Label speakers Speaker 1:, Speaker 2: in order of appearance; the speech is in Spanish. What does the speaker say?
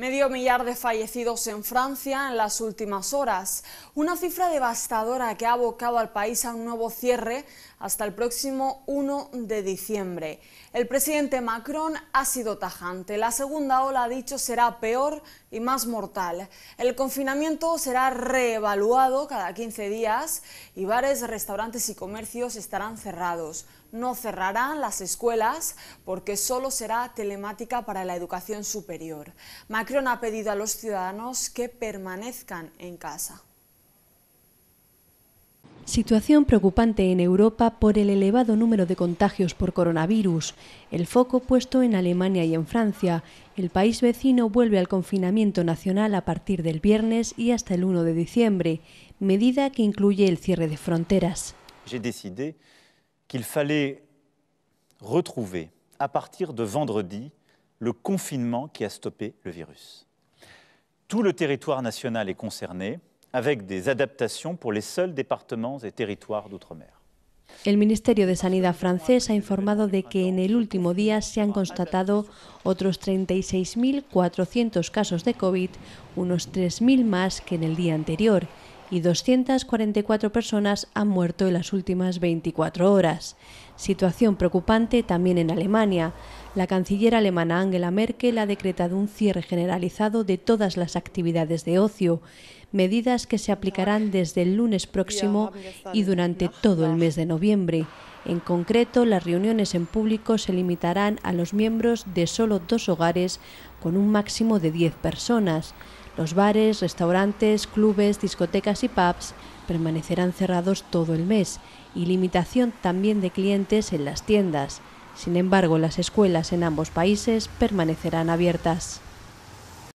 Speaker 1: Medio millar de fallecidos en Francia en las últimas horas, una cifra devastadora que ha abocado al país a un nuevo cierre hasta el próximo 1 de diciembre. El presidente Macron ha sido tajante. La segunda ola, ha dicho, será peor y más mortal. El confinamiento será reevaluado cada 15 días y bares, restaurantes y comercios estarán cerrados. No cerrarán las escuelas porque solo será telemática para la educación superior. Macron ha pedido a los ciudadanos que permanezcan en casa.
Speaker 2: Situación preocupante en Europa por el elevado número de contagios por coronavirus, el foco puesto en Alemania y en Francia. El país vecino vuelve al confinamiento nacional a partir del viernes y hasta el 1 de diciembre, medida que incluye el cierre de fronteras.
Speaker 3: J'ai décidé qu'il fallait retrouver a partir de vendredi le confinement qui a stoppé le virus. Tout le territoire national est concerné, avec des adaptations pour les seuls départements et territoires d'outre-mer.
Speaker 2: El Ministerio de Sanidad francés ha informado de que en el último día se han constatado otros 36.400 casos de COVID, unos 3.000 más que en el día anterior, y 244 personas han muerto en las últimas 24 horas. Situación preocupante también en Alemania la canciller alemana Angela Merkel ha decretado un cierre generalizado de todas las actividades de ocio, medidas que se aplicarán desde el lunes próximo y durante todo el mes de noviembre. En concreto, las reuniones en público se limitarán a los miembros de solo dos hogares con un máximo de 10 personas. Los bares, restaurantes, clubes, discotecas y pubs permanecerán cerrados todo el mes y limitación también de clientes en las tiendas. Sin embargo, las escuelas en ambos países permanecerán abiertas.